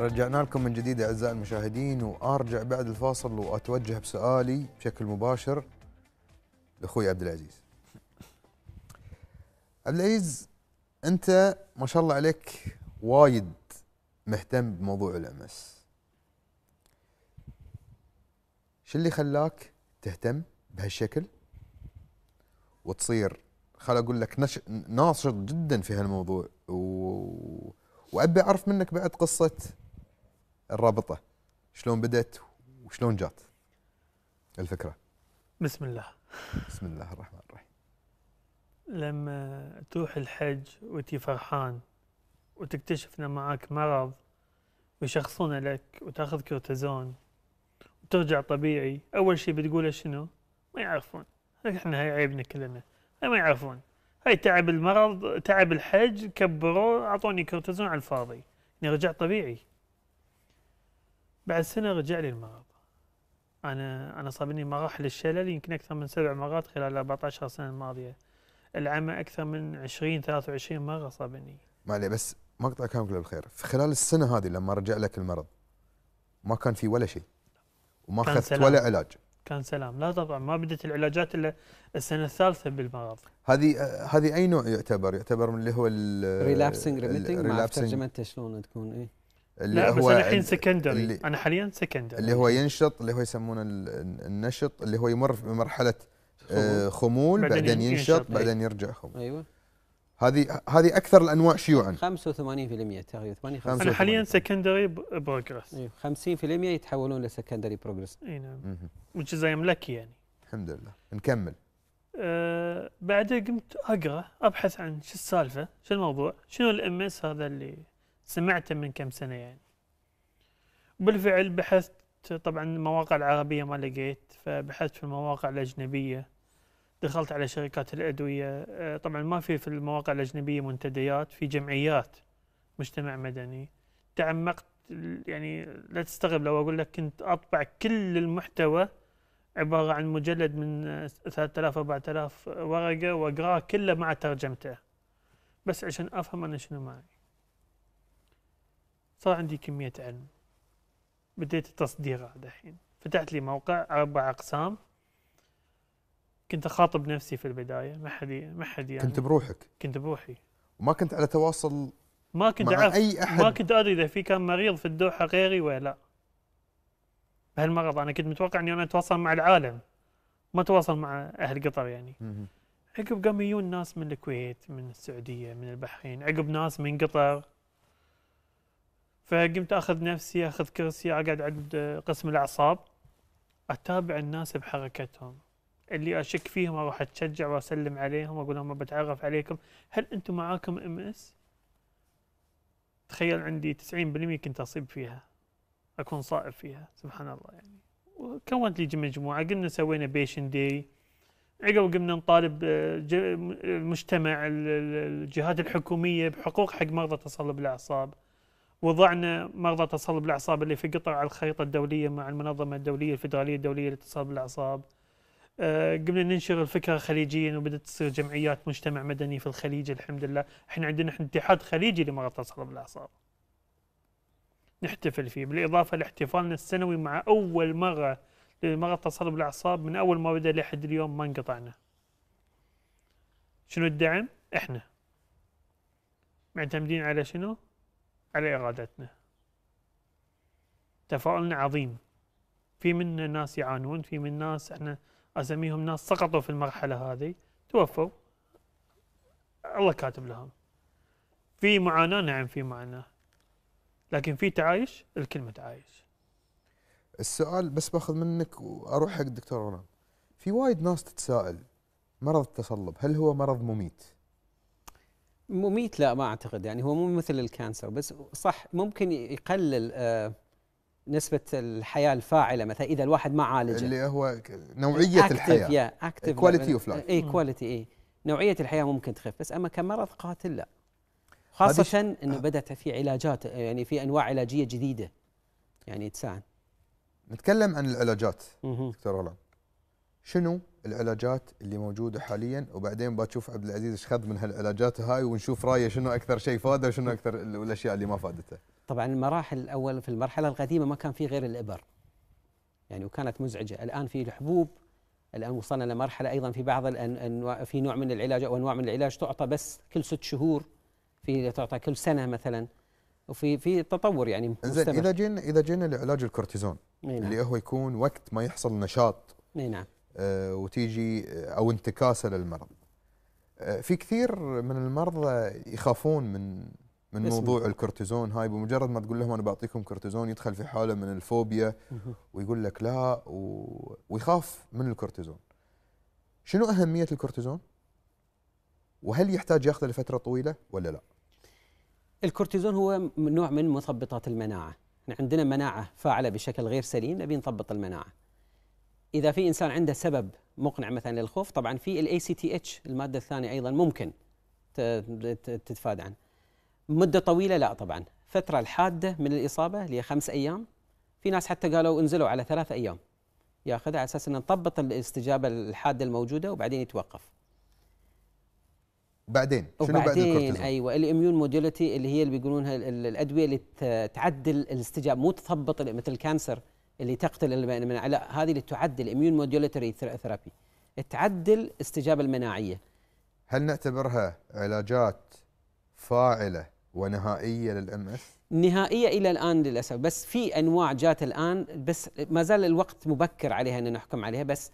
رجعنا لكم من جديد اعزائي المشاهدين وارجع بعد الفاصل واتوجه بسؤالي بشكل مباشر لاخوي عبد العزيز. عبد العزيز انت ما شاء الله عليك وايد مهتم بموضوع الامس. شو اللي خلاك تهتم بهالشكل وتصير خل اقول لك نش... ناشط جدا في هالموضوع و... وابي اعرف منك بعد قصه الرابطه شلون بدات وشلون جات الفكره بسم الله بسم الله الرحمن الرحيم لما تروح الحج وتي فرحان وتكتشف ان معاك مرض ويشخصون لك وتاخذ كورتيزون وترجع طبيعي اول شيء بتقوله شنو؟ ما يعرفون احنا هاي عيبنا كلنا ما يعرفون هاي تعب المرض تعب الحج كبروه اعطوني كورتيزون على الفاضي اني يعني رجعت طبيعي بعد سنة رجع لي المرض أنا أنا صابني مراحل الشلل يمكن أكثر من سبع مرات خلال 14 سنة الماضية العمى أكثر من 20 23 مرة صابني ما عليه بس مقطع كلامك بالخير في خلال السنة هذه لما رجع لك المرض ما كان في ولا شيء وما أخذت ولا علاج كان سلام لا طبعا ما بدت العلاجات الا السنه الثالثه بالمرض هذه هذه اي نوع يعتبر يعتبر من اللي هو الريلابسنج ريميتنج ما ترجمتها شلون تكون اي اللي لا هو بس انا الحين سكندري انا حاليا سكندري اللي هو ينشط اللي هو يسمونه النشط اللي هو يمر بمرحله آه، خمول, خمول بعدين, بعدين ينشط, ينشط إيه. بعدين يرجع خمول ايوه هذه هذه اكثر الانواع شيوعا 85% تقريبا 85% انا حاليا سكندري بروجرس ايوه 50% يتحولون لسكندري بروجرس اي نعم which لك يعني الحمد لله نكمل أه بعدها قمت اقرا ابحث عن شو السالفه شو الموضوع شنو الام اس هذا اللي سمعته من كم سنة يعني بالفعل بحثت طبعا المواقع العربية ما لقيت فبحثت في المواقع الأجنبية دخلت على شركات الأدوية آه، طبعا ما في في المواقع الأجنبية منتديات في جمعيات مجتمع مدني تعمقت يعني لا تستغرب لو أقول لك كنت أطبع كل المحتوى عبارة عن مجلد من 3000 4000 ورقة وأقراه كله مع ترجمته بس عشان أفهم أنا شنو معي صار عندي كمية علم بديت هذا دحين فتحت لي موقع أربع أقسام كنت أخاطب نفسي في البداية ما حد ما حد يعني كنت بروحك كنت بروحي وما كنت على تواصل ما كنت مع أي أحد ما كنت أدري إذا في كان مريض في الدوحة غيري ولا لا بهالمرض أنا كنت متوقع إني أنا أتواصل مع العالم ما أتواصل مع أهل قطر يعني عقب قام يجون ناس من الكويت من السعودية من البحرين عقب ناس من قطر فقمت اخذ نفسي اخذ كرسي اقعد عند قسم الاعصاب اتابع الناس بحركتهم اللي اشك فيهم اروح اتشجع واسلم عليهم واقول لهم بتعرف عليكم هل انتم معاكم ام اس؟ تخيل عندي 90% كنت اصيب فيها اكون صائب فيها سبحان الله يعني وكونت لي مجموعه قلنا سوينا بيشن دي عقب قمنا نطالب المجتمع الجهات الحكوميه بحقوق حق مرضى تصلب الاعصاب وضعنا مرضى تصلب الأعصاب اللي في قطر على الخريطة الدولية مع المنظمة الدولية الفدراليه الدولية لتصلب بالأعصاب آه، قمنا ننشر الفكرة خليجيا وبدأت تصير جمعيات مجتمع مدني في الخليج الحمد لله احنا عندنا اتحاد خليجي لمرضى تصلب الأعصاب نحتفل فيه بالإضافة لاحتفالنا السنوي مع أول مرة لمرض تصلب الأعصاب من أول ما بدأ لحد اليوم ما انقطعنا شنو الدعم؟ احنا معتمدين على شنو؟ على إرادتنا تفاؤلنا عظيم في منا ناس يعانون في من ناس احنا اسميهم ناس سقطوا في المرحله هذه توفوا الله كاتب لهم في معاناه نعم في معاناه لكن في تعايش الكلمه تعايش السؤال بس باخذ منك واروح حق الدكتور رونان في وايد ناس تتساءل مرض التصلب هل هو مرض مميت؟ مميت لا ما اعتقد يعني هو مو مثل الكانسر بس صح ممكن يقلل آه، نسبة الحياة الفاعلة مثلا إذا الواحد ما عالجه اللي هو نوعية الحياة يا اكتف كواليتي اوف لايف اي كواليتي اي نوعية الحياة ممكن تخف بس أما كمرض قاتل لا خاصة أنه آه. بدأت في علاجات يعني في أنواع علاجية جديدة يعني تساعد نتكلم عن العلاجات دكتور غلام شنو العلاجات اللي موجوده حاليا وبعدين بتشوف عبد العزيز ايش خذ من هالعلاجات هاي ونشوف رايه شنو اكثر شيء فاده وشنو اكثر الاشياء اللي ما فادته. طبعا المراحل الاول في المرحله القديمه ما كان في غير الابر. يعني وكانت مزعجه، الان في الحبوب الان وصلنا لمرحله ايضا في بعض الانواع في نوع من العلاج او انواع من العلاج تعطى بس كل ست شهور في تعطى كل سنه مثلا وفي في تطور يعني زين اذا جينا اذا جينا لعلاج الكورتيزون نعم. اللي هو يكون وقت ما يحصل نشاط نعم آه، وتيجي آه، او انتكاسه للمرض. آه، في كثير من المرضى يخافون من من موضوع الكورتيزون هاي بمجرد ما تقول لهم انا بعطيكم كورتيزون يدخل في حاله من الفوبيا ويقول لك لا و... ويخاف من الكورتيزون. شنو اهميه الكورتيزون؟ وهل يحتاج ياخذه لفتره طويله ولا لا؟ الكورتيزون هو نوع من مثبطات المناعه، احنا عندنا مناعه فاعله بشكل غير سليم نبي نثبط المناعه. اذا في انسان عنده سبب مقنع مثلا للخوف طبعا في الاي سي تي اتش الماده الثانيه ايضا ممكن تتفادى عنه مده طويله لا طبعا فتره الحاده من الاصابه اللي هي خمس ايام في ناس حتى قالوا انزلوا على ثلاث ايام ياخذها على اساس انه نطبط الاستجابه الحاده الموجوده وبعدين يتوقف بعدين شنو بعد الكورتيزون؟ ايوه الاميون موديلتي اللي هي اللي بيقولونها الادويه اللي تعدل الاستجابه مو تثبط مثل الكانسر اللي تقتل المناعه لا هذه اللي تعدل اميون موديوليتري ثيرابي تعدل استجابه المناعيه هل نعتبرها علاجات فاعله ونهائيه للام اس؟ نهائيه الى الان للاسف بس في انواع جات الان بس ما زال الوقت مبكر عليها ان نحكم عليها بس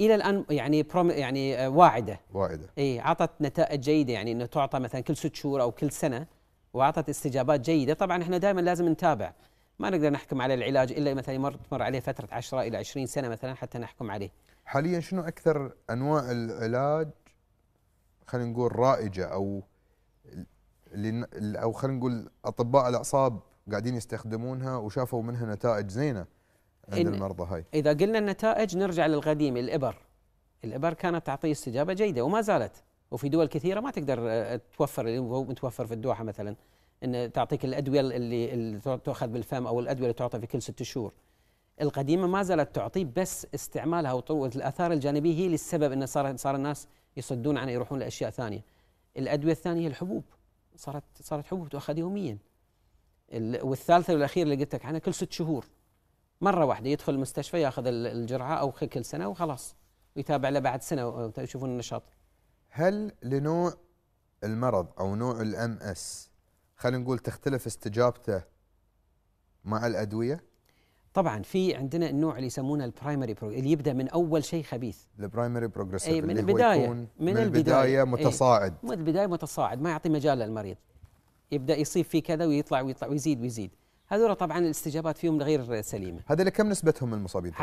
الى الان يعني بروم يعني واعده واعده اي اعطت نتائج جيده يعني انه تعطى مثلا كل ست شهور او كل سنه واعطت استجابات جيده طبعا احنا دائما لازم نتابع ما نقدر نحكم على العلاج الا مثلا يمر تمر عليه فتره 10 الى 20 سنه مثلا حتى نحكم عليه. حاليا شنو اكثر انواع العلاج خلينا نقول رائجه او اللي او خلينا نقول اطباء الاعصاب قاعدين يستخدمونها وشافوا منها نتائج زينه عند المرضى هاي. اذا قلنا النتائج نرجع للقديم الابر. الابر كانت تعطي استجابه جيده وما زالت وفي دول كثيره ما تقدر آه، توفر متوفر في الدوحه مثلا. ان تعطيك الادويه اللي, اللي تؤخذ بالفم او الادويه اللي تعطى في كل ست شهور القديمه ما زالت تعطي بس استعمالها وطول الاثار الجانبيه هي للسبب انه صار صار الناس يصدون عن يروحون لاشياء ثانيه الادويه الثانيه الحبوب صارت صارت حبوب تؤخذ يوميا والثالثه والاخيره اللي قلت لك عنها كل ست شهور مره واحده يدخل المستشفى ياخذ الجرعه او كل سنه وخلاص ويتابع له بعد سنه يشوفون النشاط هل لنوع المرض او نوع الام اس خلينا نقول تختلف استجابته مع الادويه طبعا في عندنا النوع اللي يسمونه البرايمري اللي يبدا من اول شيء خبيث إيه، البرايمري بروجريسيف من اللي البدايه هو يكون من, من البدايه إيه. متصاعد من البدايه متصاعد ما يعطي مجال للمريض يبدا يصيب فيه كذا ويطلع ويطلع ويزيد ويزيد هذول طبعا الاستجابات فيهم غير سليمه هذول كم نسبتهم المصابين 10% 10%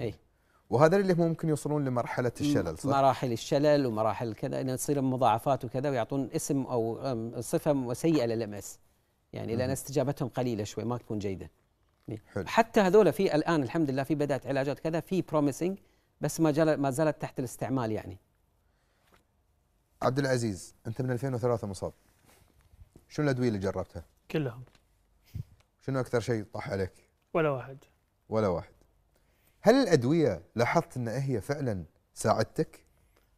أي. وهذا اللي ممكن يوصلون لمرحله الشلل صح؟ مراحل الشلل ومراحل كذا انه تصير مضاعفات وكذا ويعطون اسم او صفه سيئه للام اس يعني لان استجابتهم قليله شوي ما تكون جيده يعني حلو. حتى هذول في الان الحمد لله في بدات علاجات كذا في بروميسنج بس ما ما زالت تحت الاستعمال يعني عبد العزيز انت من 2003 مصاب شنو الادويه اللي جربتها؟ كلهم شنو اكثر شيء طاح عليك؟ ولا واحد ولا واحد هل الادويه لاحظت أن هي فعلا ساعدتك؟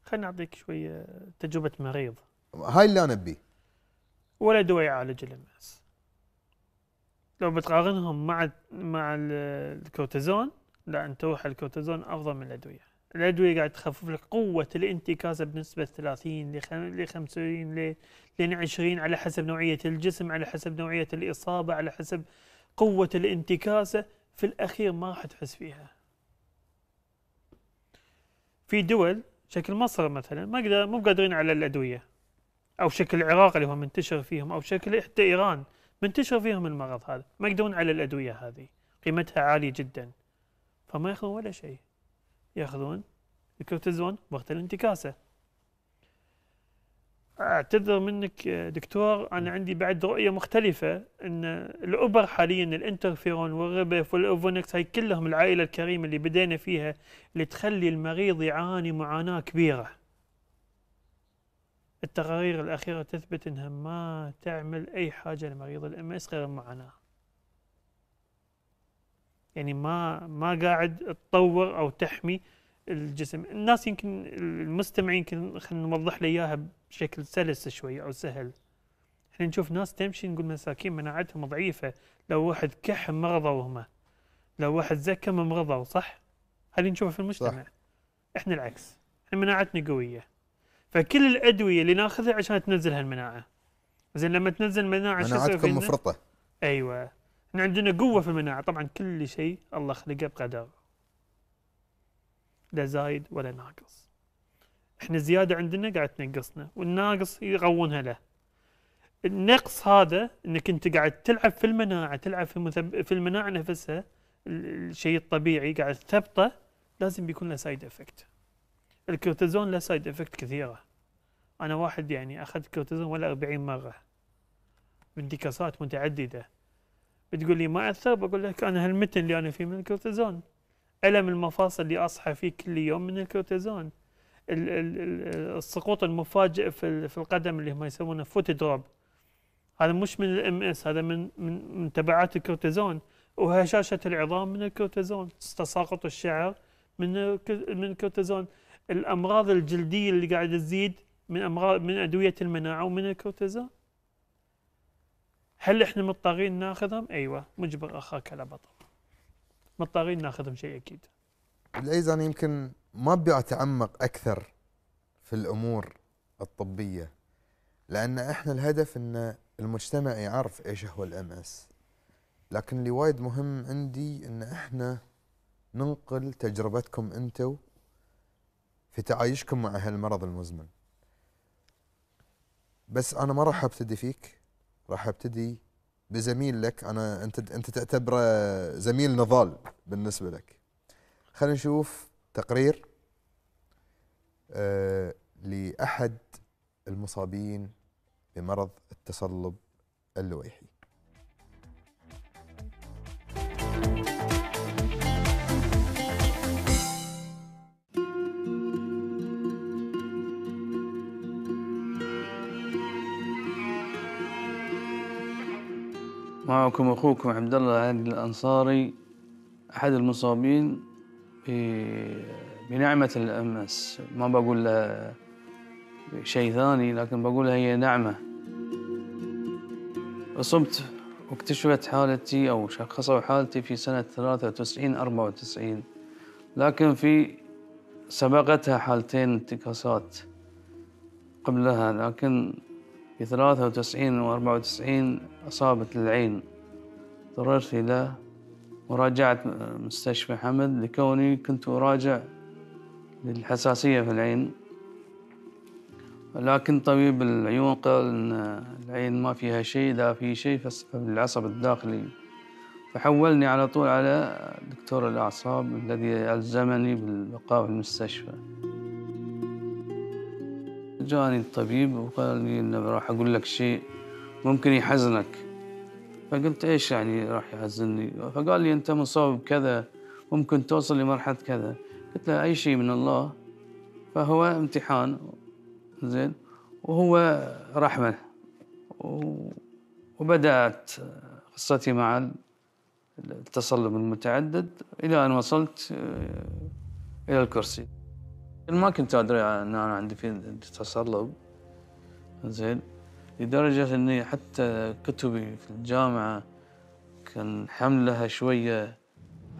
خليني اعطيك شويه تجربه مريض هاي اللي انا ابيه ولا دواء يعالج الاماس لو بتقارنهم مع مع الكورتيزون لا انت روح الكورتيزون افضل من الادويه الادويه قاعد تخفف لك قوه الانتكاسه بنسبه 30 ل 50 ل 20 على حسب نوعيه الجسم على حسب نوعيه الاصابه على حسب قوه الانتكاسه في الاخير ما راح تحس فيها في دول شكل مصر مثلا ما قدر مو قادرين على الادويه او شكل العراق اللي هو منتشر فيهم او شكل حتى ايران منتشر فيهم المرض هذا ما يقدرون على الادويه هذه قيمتها عاليه جدا فما ياخذون ولا شيء ياخذون الكورتيزون وقت الانتكاسه اعتذر منك دكتور انا عندي بعد رؤيه مختلفه ان الاوبر حاليا الانترفيرون والريبيف والاوفونكس هاي كلهم العائله الكريمه اللي بدينا فيها اللي تخلي المريض يعاني معاناه كبيره. التقارير الاخيره تثبت انها ما تعمل اي حاجه لمريض الام اس غير المعاناه. يعني ما ما قاعد تطور او تحمي الجسم، الناس يمكن المستمع يمكن خلينا نوضح له اياها بشكل سلس شوي او سهل احنا نشوف ناس تمشي نقول مساكين مناعتهم ضعيفه لو واحد كحم مرضوا هم لو واحد زكم ما صح هذه نشوفها في المجتمع صح. احنا العكس احنا مناعتنا قويه فكل الادويه اللي ناخذها عشان تنزل هالمناعه زين لما تنزل المناعه مناعتكم مفرطه ايوه احنا عندنا قوه في المناعه طبعا كل شيء الله خلقه بقدر لا زايد ولا ناقص احنا زياده عندنا قاعد تنقصنا والناقص يغونها له النقص هذا انك انت قاعد تلعب في المناعه تلعب في مثب... في المناعه نفسها الشيء الطبيعي قاعد تثبطه لازم بيكون له سايد افكت الكورتيزون له سايد افكت كثيره انا واحد يعني اخذت كورتيزون ولا 40 مره من ديكاسات متعدده بتقول لي ما اثر بقول لك انا هالمتن اللي انا فيه من الكورتيزون الم المفاصل اللي اصحى فيه كل يوم من الكورتيزون السقوط المفاجئ في في القدم اللي هم يسمونه فوت دروب هذا مش من الام اس هذا من من من تبعات الكورتيزون وهشاشه العظام من الكورتيزون تساقط الشعر من من الكورتيزون الامراض الجلديه اللي قاعده تزيد من امراض من ادويه المناعه ومن الكورتيزون هل احنا مضطرين ناخذهم؟ ايوه مجبر اخاك على بطل مضطرين ناخذهم شيء اكيد. الايزان يمكن ما ابي اتعمق اكثر في الامور الطبيه لان احنا الهدف ان المجتمع يعرف ايش هو الام اس لكن اللي وايد مهم عندي ان احنا ننقل تجربتكم انتم في تعايشكم مع هالمرض المزمن بس انا ما راح ابتدي فيك راح ابتدي بزميل لك انا انت انت تعتبره زميل نضال بالنسبه لك خلينا نشوف تقرير آه، لأحد المصابين بمرض التصلب اللويحي معكم أخوكم عبد الله الأنصاري أحد المصابين ب بنعمة الأمس ما بقول شيء ثاني لكن بقول هي نعمة أصبت واكتشفت حالتي أو شخصوا حالتي في سنة 93 94 لكن في سبقتها حالتين انتكاسات قبلها لكن في 93 و 94 أصابت العين اضطررت إلى مراجعة مستشفى حمد لكوني كنت أراجع للحساسية في العين لكن طبيب العيون قال ان العين ما فيها شيء اذا في شيء فالعصب الداخلي فحولني على طول على دكتور الاعصاب الذي الزمني بالبقاء في المستشفى جاني الطبيب وقال لي انه راح اقول لك شيء ممكن يحزنك فقلت ايش يعني راح يحزني فقال لي انت مصاب بكذا ممكن توصل لمرحله كذا له أي شيء من الله فهو امتحان زين وهو رحمة وبدأت قصتي مع التصلب المتعدد إلى أن وصلت آه، إلى الكرسي ما كنت أدري أن أنا عندي في تصلب زين لدرجة أني حتى كتبي في الجامعة كان حملها شوية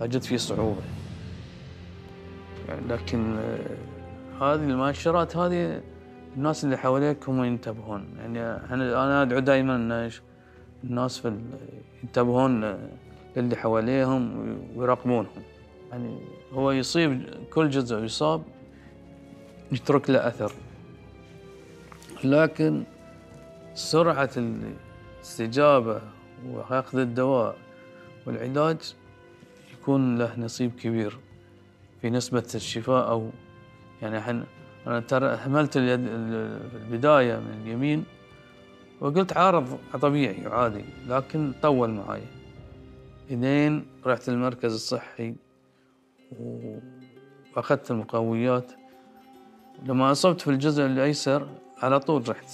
أجد فيه صعوبة لكن آه، هذه المؤشرات هذه الناس اللي حواليك هم ينتبهون يعني انا ادعو دائما ان الناس في ينتبهون آه، للي حواليهم ويراقبونهم يعني هو يصيب كل جزء يصاب يترك له اثر لكن سرعه الاستجابه واخذ الدواء والعلاج يكون له نصيب كبير في نسبة الشفاء أو يعني حن أنا ترى حملت اليد في البداية من اليمين وقلت عارض طبيعي وعادي لكن طول معاي إذن رحت المركز الصحي وأخذت المقويات لما أصبت في الجزء الأيسر على طول رحت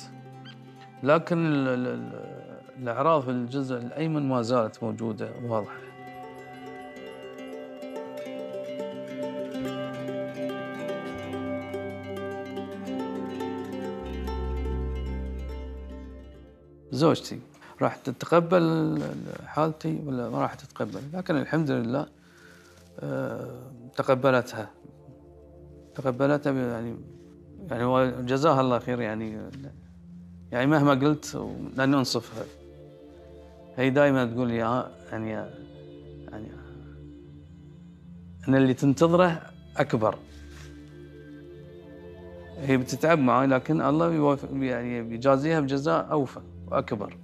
لكن الأعراض في الجزء الأيمن ما زالت موجودة واضحة زوجتي راح تتقبل حالتي ولا ما راح تتقبل لكن الحمد لله آه، تقبلتها تقبلتها يعني يعني جزاها الله خير يعني يعني مهما قلت لن انصفها هي دائما تقول لي يعني يعني ان اللي تنتظره اكبر هي بتتعب معي لكن الله يعني بيجازيها بجزاء اوفى اكبر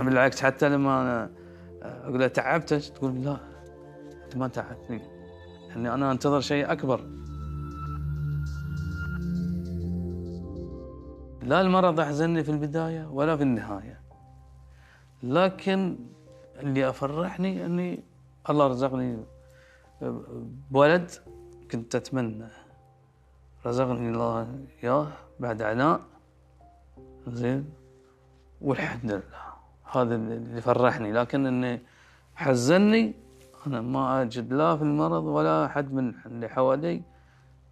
بالعكس حتى لما أنا اقول له تعبتك تقول لا انت ما تعبتني اني يعني انا انتظر شيء اكبر لا المرض احزنني في البدايه ولا في النهايه لكن اللي افرحني اني الله رزقني بولد كنت اتمنى رزقني الله اياه بعد عناء زين والحمد لله هذا اللي فرحني لكن اني حزني انا ما اجد لا في المرض ولا احد من اللي حوالي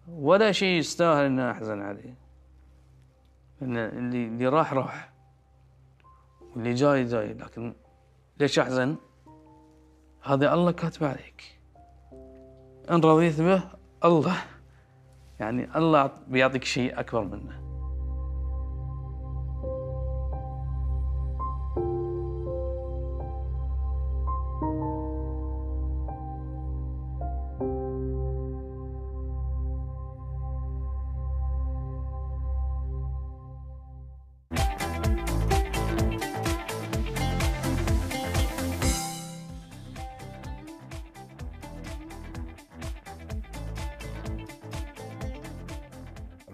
ولا شيء يستاهل اني احزن عليه ان اللي اللي راح راح واللي جاي جاي لكن ليش احزن؟ هذا الله كاتب عليك ان رضيت به الله يعني الله بيعطيك شيء اكبر منه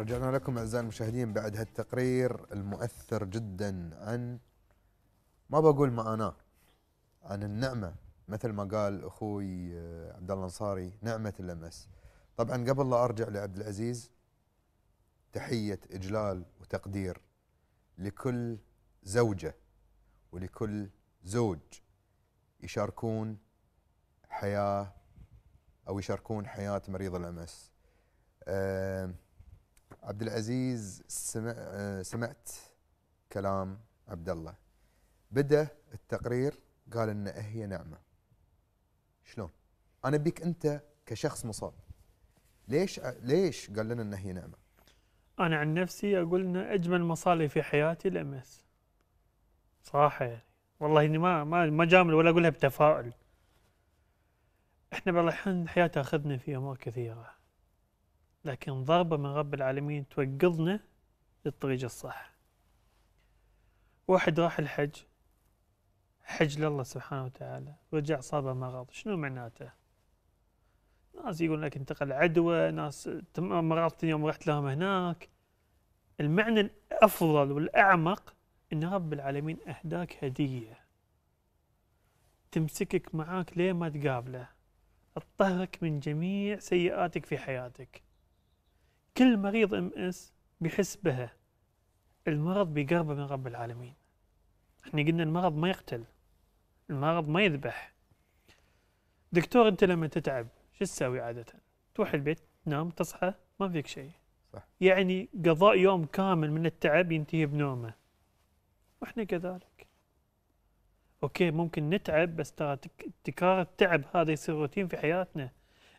رجعنا لكم اعزائي المشاهدين بعد هالتقرير المؤثر جدا عن ما بقول معاناه عن النعمه مثل ما قال اخوي آه، عبد الله الانصاري نعمه الامس طبعا قبل لا ارجع لعبد العزيز تحيه اجلال وتقدير لكل زوجه ولكل زوج يشاركون حياه او يشاركون حياه مريض الامس أه عبد العزيز سمع آه، سمعت كلام عبد الله بدا التقرير قال ان هي نعمه شلون انا بيك انت كشخص مصاب ليش ليش قال لنا ان هي نعمه انا عن نفسي اقول ان اجمل مصالي في حياتي الام اس صراحه يعني والله اني ما ما ما جامل ولا اقولها بتفاؤل احنا بالله الحين الحياه تاخذنا في امور كثيره لكن ضربة من رب العالمين توقظنا للطريق الصح واحد راح الحج حج لله سبحانه وتعالى رجع صابه مرض شنو معناته ناس يقول لك انتقل عدوى ناس مرضت يوم رحت لهم هناك المعنى الأفضل والأعمق أن رب العالمين أهداك هدية تمسكك معاك ليه ما تقابله تطهرك من جميع سيئاتك في حياتك كل مريض ام اس بيحس بها المرض بيقربه من رب العالمين احنا قلنا المرض ما يقتل المرض ما يذبح دكتور انت لما تتعب شو تسوي عاده تروح البيت تنام تصحى ما فيك شيء صح. يعني قضاء يوم كامل من التعب ينتهي بنومه واحنا كذلك اوكي ممكن نتعب بس ترى تكرار التعب هذا يصير روتين في حياتنا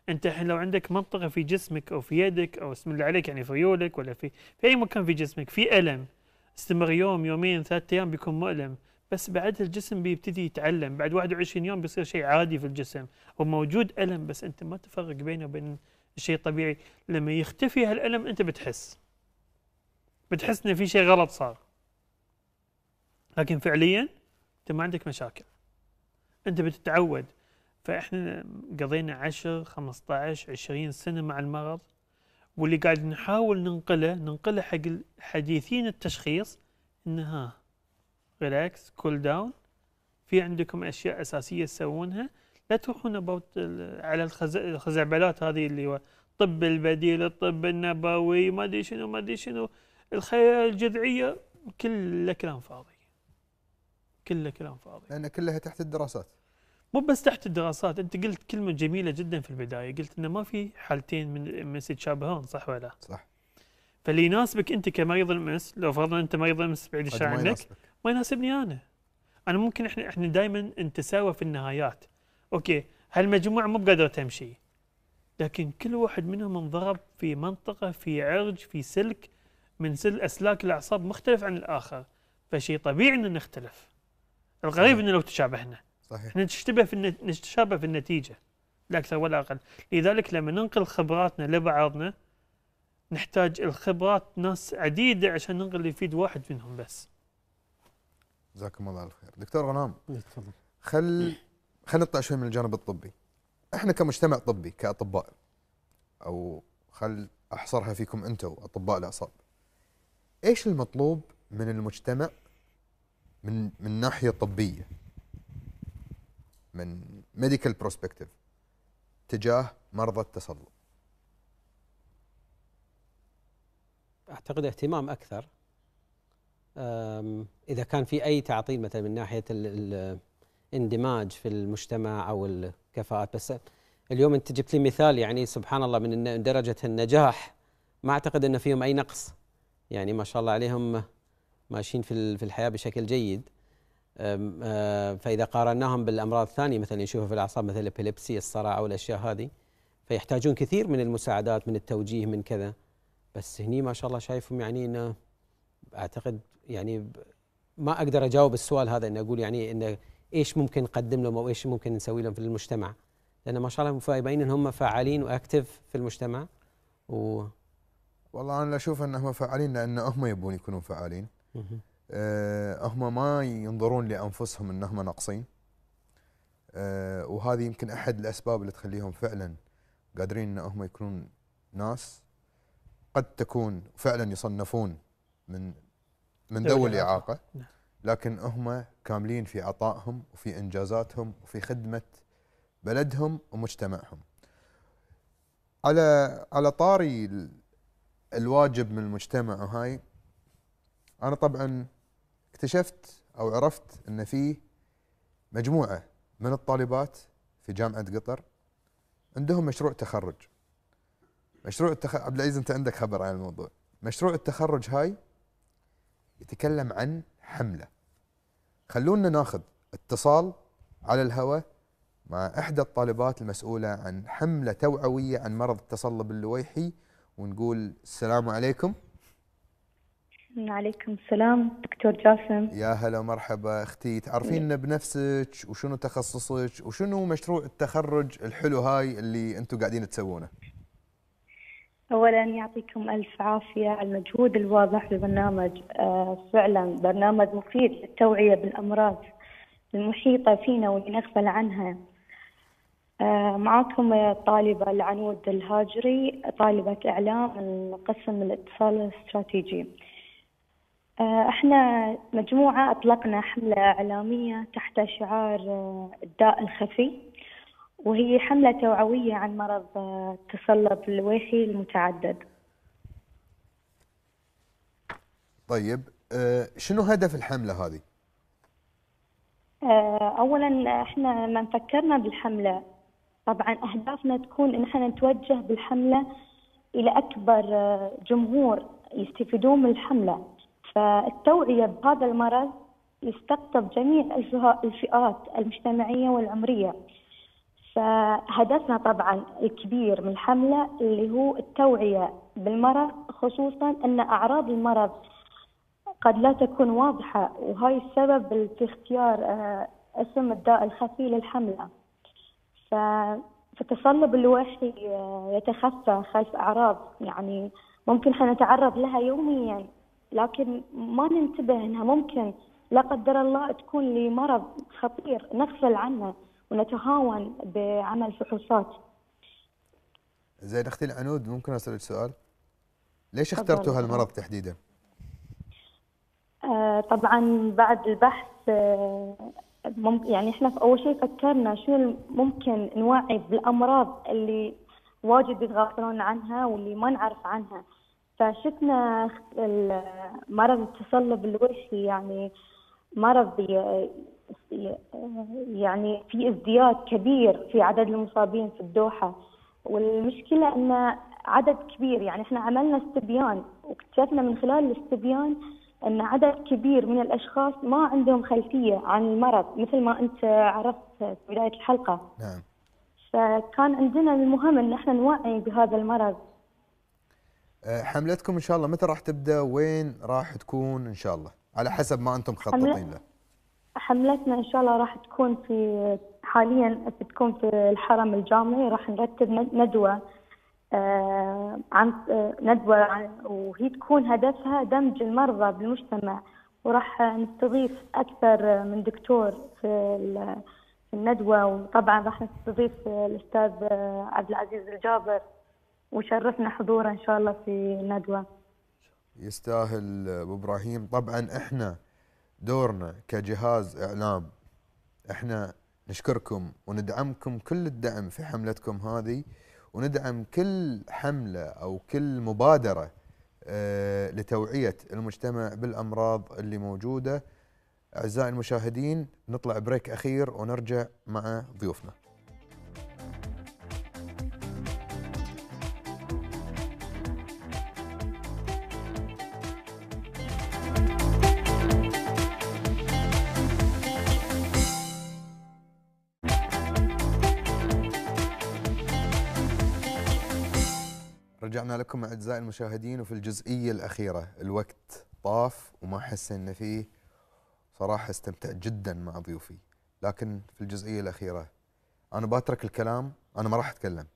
انت الحين لو عندك منطقه في جسمك او في يدك او اسم الله عليك يعني في ريولك ولا في في اي مكان في جسمك في الم استمر يوم يومين ثلاثة ايام بيكون مؤلم بس بعدها الجسم بيبتدي يتعلم بعد 21 يوم بيصير شيء عادي في الجسم وموجود الم بس انت ما تفرق بينه وبين الشيء الطبيعي لما يختفي هالالم انت بتحس بتحس ان في شيء غلط صار لكن فعليا انت ما عندك مشاكل انت بتتعود فاحنا قضينا 10 15 20 سنه مع المرض واللي قاعد نحاول ننقله ننقله حق حديثين التشخيص انها ريلاكس كول داون في عندكم اشياء اساسيه تسوونها لا تروحون ابوت على الخزعبلات هذه اللي هو الطب البديل الطب النبوي ما ادري شنو ما ادري شنو الخلايا الجذعيه كله كلام فاضي كله كلام فاضي لان كلها تحت الدراسات مو بس تحت الدراسات انت قلت كلمه جميله جدا في البدايه قلت انه ما في حالتين من امس يتشابهون صح ولا صح فاللي يناسبك انت كمريض المس لو فرضنا انت مريض المس بعيد الشر عنك ما يناسبني انا انا ممكن احنا احنا دائما نتساوى في النهايات اوكي هالمجموعه مو بقادره تمشي لكن كل واحد منهم انضرب في منطقه في عرج في سلك من سل اسلاك الاعصاب مختلف عن الاخر فشيء طبيعي ان نختلف الغريب انه لو تشابهنا صحيح احنا نشتبه في نتشابه في النتيجه لا اكثر ولا اقل لذلك لما ننقل خبراتنا لبعضنا نحتاج الخبرات ناس عديده عشان ننقل اللي يفيد واحد منهم بس جزاكم الله الخير دكتور غنام تفضل خل خلينا نطلع شوي من الجانب الطبي احنا كمجتمع طبي كاطباء او خل احصرها فيكم انتم اطباء الاعصاب ايش المطلوب من المجتمع من من ناحيه طبيه من ميديكال بروسبكتيف تجاه مرضى التصلب اعتقد اهتمام اكثر اذا كان في اي تعطيل مثلا من ناحيه الاندماج في المجتمع او الكفاءات بس اليوم انت جبت لي مثال يعني سبحان الله من درجه النجاح ما اعتقد ان فيهم اي نقص يعني ما شاء الله عليهم ماشيين في الحياه بشكل جيد أه، فاذا قارناهم بالامراض الثانيه مثلا نشوفها في الاعصاب مثل الابيليبسي الصرع والاشياء هذه فيحتاجون كثير من المساعدات من التوجيه من كذا بس هني ما شاء الله شايفهم يعني انه اعتقد يعني ما اقدر اجاوب السؤال هذا ان اقول يعني انه ايش ممكن نقدم لهم او ايش ممكن نسوي لهم في المجتمع لان ما شاء الله باين ان هم فعالين واكتف في المجتمع و والله انا اشوف انهم فعالين لان هم يبون يكونون فعالين آه، هم ما ينظرون لانفسهم انهم ناقصين آه، وهذه يمكن احد الاسباب اللي تخليهم فعلا قادرين انهم يكونون ناس قد تكون فعلا يصنفون من من ذوي الاعاقه لكن هم كاملين في عطائهم وفي انجازاتهم وفي خدمه بلدهم ومجتمعهم. على على طاري الواجب من المجتمع وهاي انا طبعا اكتشفت او عرفت ان في مجموعه من الطالبات في جامعه قطر عندهم مشروع تخرج مشروع التخرج عبد العزيز انت عندك خبر عن الموضوع مشروع التخرج هاي يتكلم عن حمله خلونا ناخذ اتصال على الهواء مع احدى الطالبات المسؤوله عن حمله توعويه عن مرض التصلب اللويحي ونقول السلام عليكم عليكم السلام دكتور جاسم يا هلا مرحبا اختي تعرفين بنفسك وشنو تخصصك وشنو مشروع التخرج الحلو هاي اللي انتم قاعدين تسوونه اولا يعطيكم الف عافيه على المجهود الواضح للبرنامج آه فعلا برنامج مفيد للتوعيه بالامراض المحيطه فينا ونغفل عنها آه معاكم الطالبة العنود الهاجري طالبة إعلام من قسم الاتصال الاستراتيجي آه، احنا مجموعة أطلقنا حملة إعلامية تحت شعار آه، الداء الخفي وهي حملة توعوية عن مرض التصلب آه، الويحي المتعدد طيب شنو هدف الحملة هذه؟ أولا احنا ما فكرنا بالحملة طبعا أهدافنا تكون إن احنا نتوجه بالحملة إلى أكبر جمهور يستفيدون من الحملة فالتوعية بهذا المرض يستقطب جميع الفئات المجتمعية والعمرية فهدفنا طبعا الكبير من الحملة اللي هو التوعية بالمرض خصوصا أن أعراض المرض قد لا تكون واضحة وهاي السبب في اختيار آه، اسم الداء الخفي للحملة فتصلب الوحي آه، يتخفى خلف أعراض يعني ممكن حنتعرض لها يوميا لكن ما ننتبه انها ممكن لا قدر الله تكون لمرض خطير نغفل عنه ونتهاون بعمل فحوصات. زين اختي العنود ممكن اسالك سؤال؟ ليش اخترتوا هالمرض تحديدا؟ آه، طبعا بعد البحث آه، يعني احنا في اول شيء فكرنا شو ممكن نوعي بالامراض اللي واجد يتغافلون عنها واللي ما نعرف عنها فشفنا مرض التصلب الوشي يعني مرض يعني في ازدياد كبير في عدد المصابين في الدوحة والمشكلة أن عدد كبير يعني احنا عملنا استبيان واكتشفنا من خلال الاستبيان أن عدد كبير من الأشخاص ما عندهم خلفية عن المرض مثل ما أنت عرفت في بداية الحلقة نعم. فكان عندنا المهم أن احنا نوعي بهذا المرض آه، حملتكم ان شاء الله متى راح تبدا وين راح تكون ان شاء الله على حسب ما انتم مخططين له حملتنا ان شاء الله راح تكون في حاليا بتكون في الحرم الجامعي راح نرتب ندوه آه، عن آه، ندوه وهي تكون هدفها دمج المرضى بالمجتمع وراح نستضيف اكثر من دكتور في الندوه وطبعا راح نستضيف الاستاذ عبد العزيز الجابر وشرفنا حضوره ان شاء الله في ندوه يستاهل ابو ابراهيم طبعا احنا دورنا كجهاز اعلام احنا نشكركم وندعمكم كل الدعم في حملتكم هذه وندعم كل حمله او كل مبادره أه لتوعيه المجتمع بالامراض اللي موجوده اعزائي المشاهدين نطلع بريك اخير ونرجع مع ضيوفنا لكم أعزائي المشاهدين وفي الجزئية الأخيرة الوقت طاف وما أحس أن فيه صراحة استمتعت جدا مع ضيوفي لكن في الجزئية الأخيرة أنا بترك الكلام أنا ما راح أتكلم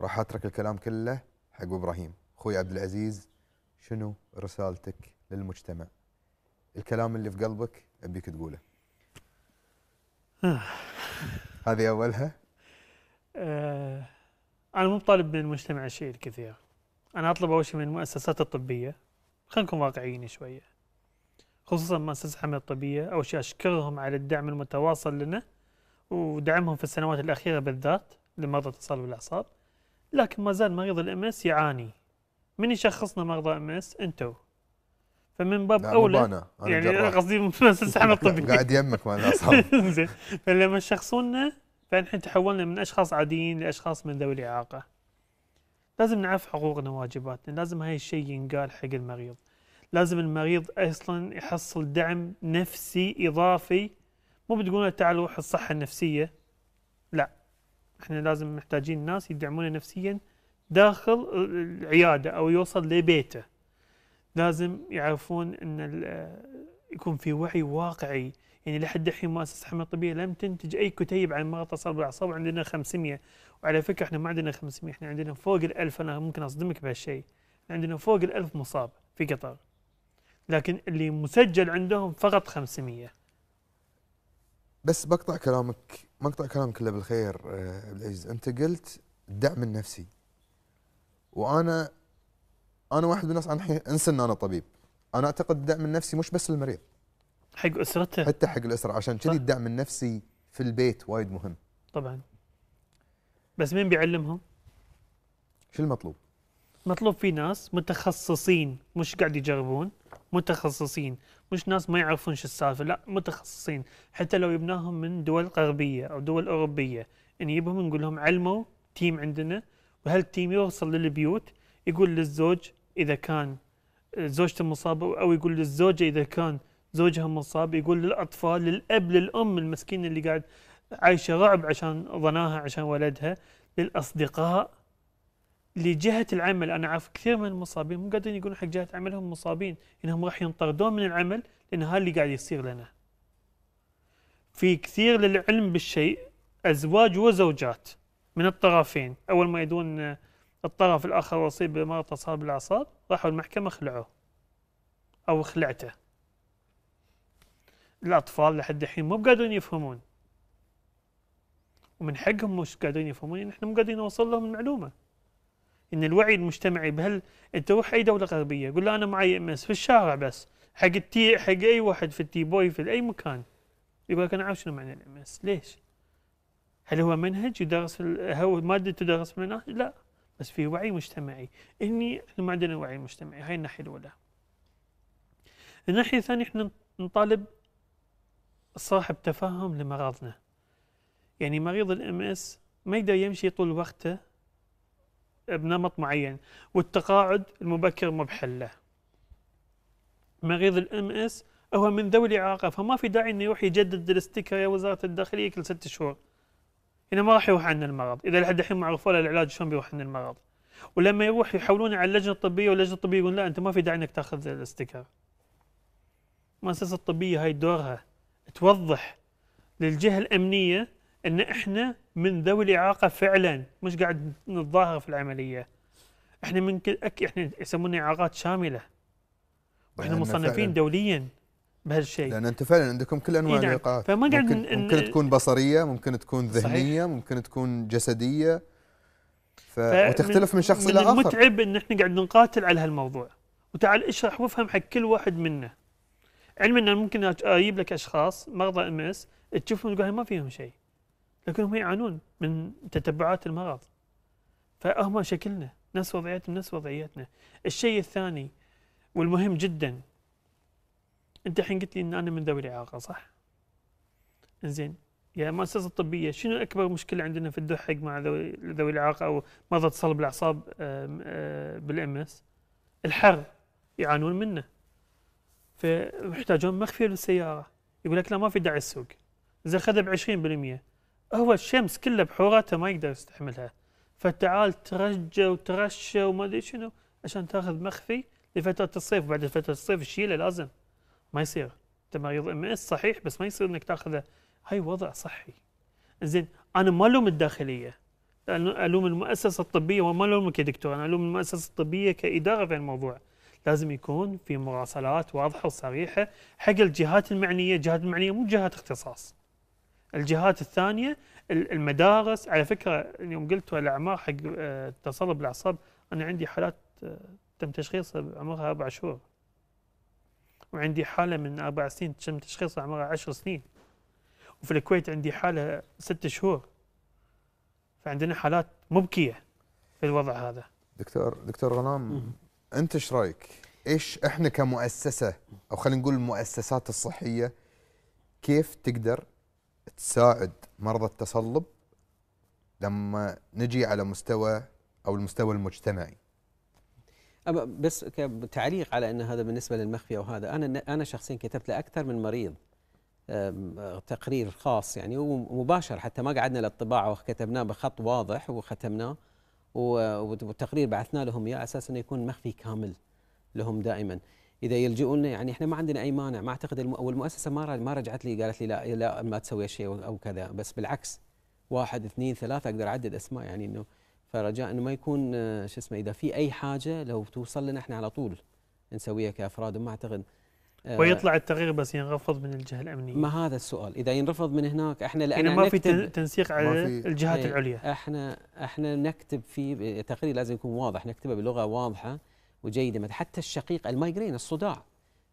راح أترك الكلام كله حق إبراهيم أخوي عبد العزيز شنو رسالتك للمجتمع الكلام اللي في قلبك أبيك تقوله هذه أولها آه، أنا مو طالب من المجتمع شيء الكثير انا اطلب اول شيء من المؤسسات الطبيه خلينا نكون واقعيين شويه خصوصا مؤسسه حمل الطبيه اول شيء اشكرهم على الدعم المتواصل لنا ودعمهم في السنوات الاخيره بالذات لمرضى الاتصال بالاعصاب لكن ما زال مريض الام اس يعاني من يشخصنا مرضى ام اس انتو فمن باب اولى أنا. يعني قصدي مؤسسه حمل الطبيه قاعد يمك مع الاعصاب زين فلما شخصونا فنحن تحولنا من اشخاص عاديين لاشخاص من ذوي الاعاقه لازم نعرف حقوقنا وواجباتنا لازم هاي الشيء ينقال حق المريض لازم المريض اصلا يحصل دعم نفسي اضافي مو بتقول تعال روح الصحه النفسيه لا احنا لازم محتاجين ناس يدعمونا نفسيا داخل العياده او يوصل لبيته لازم يعرفون ان آه، يكون في وعي واقعي يعني لحد الحين مؤسسه الحمايه الطبيه لم تنتج اي كتيب عن مرض تصلب الاعصاب عندنا 500 وعلى فكره احنا ما عندنا 500 احنا عندنا فوق ال1000 انا ممكن اصدمك بهالشيء عندنا فوق ال1000 مصاب في قطر لكن اللي مسجل عندهم فقط 500 بس بقطع كلامك مقطع كلامك الا بالخير عبد آه، العزيز انت قلت الدعم النفسي وانا انا واحد من الناس انا انسى ان انا طبيب انا اعتقد الدعم النفسي مش بس للمريض حق اسرته حتى حق الاسره عشان كذي الدعم النفسي في البيت وايد مهم طبعا بس مين بيعلمهم؟ شو المطلوب؟ مطلوب في ناس متخصصين مش قاعد يجربون متخصصين مش ناس ما يعرفون شو السالفه لا متخصصين حتى لو جبناهم من دول غربيه او دول اوروبيه نجيبهم نقول لهم علموا تيم عندنا وهالتيم يوصل للبيوت يقول للزوج اذا كان زوجته مصابه او يقول للزوجه اذا كان زوجها مصاب يقول للاطفال للاب للام المسكين اللي قاعد عايشة رعب عشان ظناها عشان ولدها للأصدقاء لجهة العمل أنا أعرف كثير من المصابين مو قادرين يقولون حق جهة عملهم مصابين إنهم راح ينطردون من العمل لأن هذا اللي قاعد يصير لنا في كثير للعلم بالشيء أزواج وزوجات من الطرفين أول ما يدون الطرف الآخر أصيب بمرض اصاب الأعصاب راحوا المحكمة خلعوه أو خلعته الأطفال لحد الحين مو قادرين يفهمون ومن حقهم مش قادرين يفهمون يعني احنا مو قادرين نوصل لهم المعلومه ان الوعي المجتمعي بهل انت روح اي دوله غربيه قول له انا معي ام اس في الشارع بس حق التي حق اي واحد في التي بوي في اي مكان يقول لك انا عارف شنو معنى الام اس ليش؟ هل هو منهج يدرس هو ماده تدرس في المناهج؟ لا بس في وعي مجتمعي اني احنا ما عندنا وعي مجتمعي هاي الناحيه الاولى الناحيه الثانيه احنا نطالب الصراحه بتفهم لمرضنا يعني مريض الام اس ما يقدر يمشي طول وقته بنمط معين والتقاعد المبكر ما بحله مريض الام اس هو من ذوي الاعاقه فما في داعي انه يروح يجدد الاستيكر يا وزاره الداخليه كل ست شهور هنا يعني ما راح يروح عنا المرض اذا لحد الحين ما عرفوا له العلاج شلون بيروح عنا المرض ولما يروح يحولونه على اللجنه الطبيه واللجنه الطبيه يقول لا انت ما في داعي انك تاخذ الاستيكر المؤسسه الطبيه هاي دورها توضح للجهه الامنيه ان احنا من ذوي الاعاقه فعلا مش قاعد نتظاهر في العمليه احنا من كل أك... احنا يسمونه اعاقات شامله واحنا مصنفين دوليا بهالشيء لان انت فعلا عندكم كل انواع إيه الاعاقات فما قاعد ممكن, إن... ممكن تكون بصريه ممكن تكون ذهنيه صحيح. ممكن تكون جسديه ف... وتختلف من شخص الى اخر المتعب ان احنا قاعد نقاتل على هالموضوع وتعال اشرح وافهم حق كل واحد منا علما ان ممكن اجيب لك اشخاص مرضى ام اس تشوفهم تقول ما فيهم شيء لكنهم يعانون من تتبعات المرض فهم شكلنا نفس وضعيتهم نفس وضعيتنا الشيء الثاني والمهم جدا انت الحين قلت لي ان انا من ذوي الاعاقه صح؟ زين يا المؤسسه الطبيه شنو اكبر مشكله عندنا في الدحق مع ذوي الاعاقه او مرضى تصلب الاعصاب آه، بالام اس؟ الحر يعانون منه فيحتاجون مخفيه للسياره يقول لك لا ما في داعي السوق زين خذه ب 20% هو الشمس كلها بحوراتها ما يقدر يستحملها فتعال ترجى وترشى وما ادري شنو عشان تاخذ مخفي لفتره الصيف وبعد فتره الصيف تشيله لازم ما يصير انت مريض ام اس صحيح بس ما يصير انك تاخذه هاي وضع صحي زين انا ما الوم الداخليه الوم المؤسسه الطبيه وما الومك يا دكتور انا الوم المؤسسه الطبيه كاداره في الموضوع لازم يكون في مراسلات واضحه وصريحه حق الجهات المعنيه، الجهات المعنيه مو جهات اختصاص. الجهات الثانيه المدارس على فكره يوم قلت الاعمار حق آه، تصلب الاعصاب انا عندي حالات آه، تم تشخيصها عمرها اربع شهور وعندي حاله من اربع سنين تم تشخيصها عمرها عشر سنين وفي الكويت عندي حاله ست شهور فعندنا حالات مبكيه في الوضع هذا دكتور دكتور غلام انت ايش رايك؟ ايش احنا كمؤسسه او خلينا نقول المؤسسات الصحيه كيف تقدر تساعد مرضى التصلب لما نجي على مستوى او المستوى المجتمعي أما بس كتعليق على ان هذا بالنسبه للمخفي وهذا انا انا شخصيا كتبت لاكثر من مريض تقرير خاص يعني ومباشر حتى ما قعدنا للطباعه وكتبناه بخط واضح وختمناه والتقرير بعثنا لهم اياه على اساس انه يكون مخفي كامل لهم دائما. اذا يلجؤون يعني احنا ما عندنا اي مانع ما اعتقد والمؤسسه ما ما رجعت لي قالت لي لا لا ما تسوي شيء او كذا بس بالعكس واحد اثنين ثلاثه اقدر اعدد اسماء يعني انه فرجاء انه ما يكون شو اسمه اذا في اي حاجه لو توصل لنا احنا على طول نسويها كافراد وما اعتقد آه، ويطلع التغيير بس ينرفض من الجهه الامنيه ما هذا السؤال اذا ينرفض من هناك احنا لان يعني ما في تنسيق على في الجهات إيه، العليا احنا احنا نكتب في التقرير لازم يكون واضح نكتبه بلغه واضحه وجيده حتى الشقيق المايجرين الصداع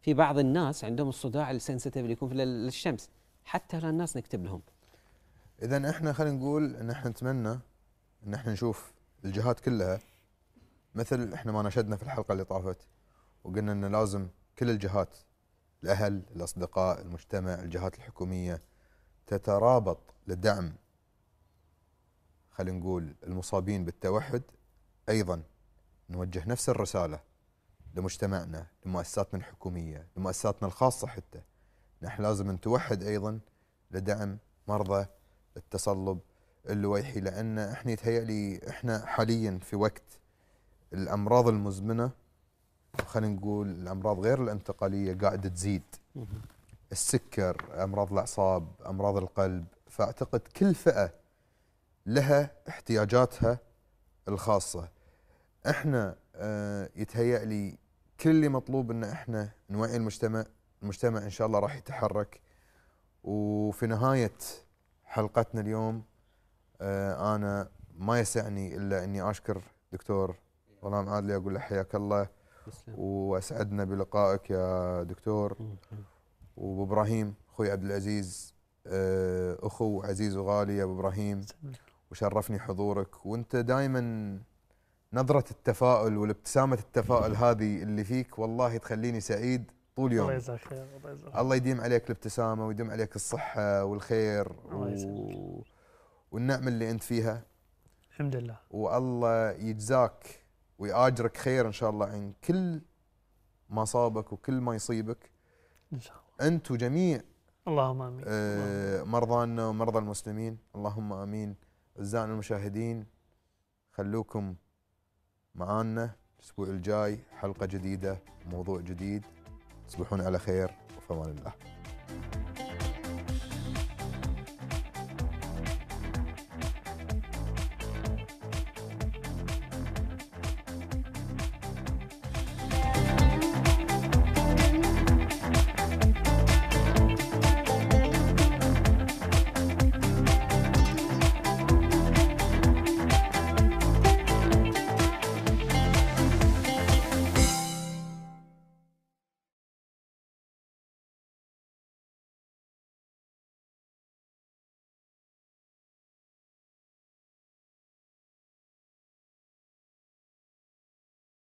في بعض الناس عندهم الصداع السنسيتيف اللي يكون في للشمس حتى الناس نكتب لهم اذا احنا خلينا نقول ان احنا نتمنى ان احنا نشوف الجهات كلها مثل احنا ما نشدنا في الحلقه اللي طافت وقلنا ان لازم كل الجهات الاهل، الاصدقاء، المجتمع، الجهات الحكوميه تترابط لدعم خلينا نقول المصابين بالتوحد ايضا نوجه نفس الرسالة لمجتمعنا لمؤسساتنا الحكومية لمؤسساتنا الخاصة حتى نحن لازم نتوحد أيضا لدعم مرضى التصلب اللويحي لأن احنا يتهيأ لي احنا حاليا في وقت الأمراض المزمنة خلينا نقول الأمراض غير الانتقالية قاعدة تزيد السكر أمراض الأعصاب أمراض القلب فأعتقد كل فئة لها احتياجاتها الخاصه احنا آه، يتهيأ لي كل اللي مطلوب ان احنا نوعي المجتمع المجتمع ان شاء الله راح يتحرك وفي نهاية حلقتنا اليوم آه، انا ما يسعني الا اني اشكر دكتور غلام عادلي اقول له حياك الله واسعدنا بلقائك يا دكتور وابو ابراهيم اخوي عبد العزيز آه، اخو عزيز وغالي يا ابو ابراهيم وشرفني حضورك وانت دائما نظرة التفاؤل والابتسامة التفاؤل هذه اللي فيك والله تخليني سعيد طول يوم الله يجزاك خير الله يجزاك الله يديم عليك الابتسامة ويديم عليك الصحة والخير الله و... والنعمة اللي أنت فيها الحمد لله والله يجزاك ويأجرك خير إن شاء الله عن كل ما صابك وكل ما يصيبك إن شاء الله أنت وجميع اللهم آمين آه مرضانا ومرضى المسلمين اللهم آمين أعزائنا المشاهدين خلوكم معانا الأسبوع الجاي حلقة جديدة موضوع جديد تصبحون على خير وفي أمان الله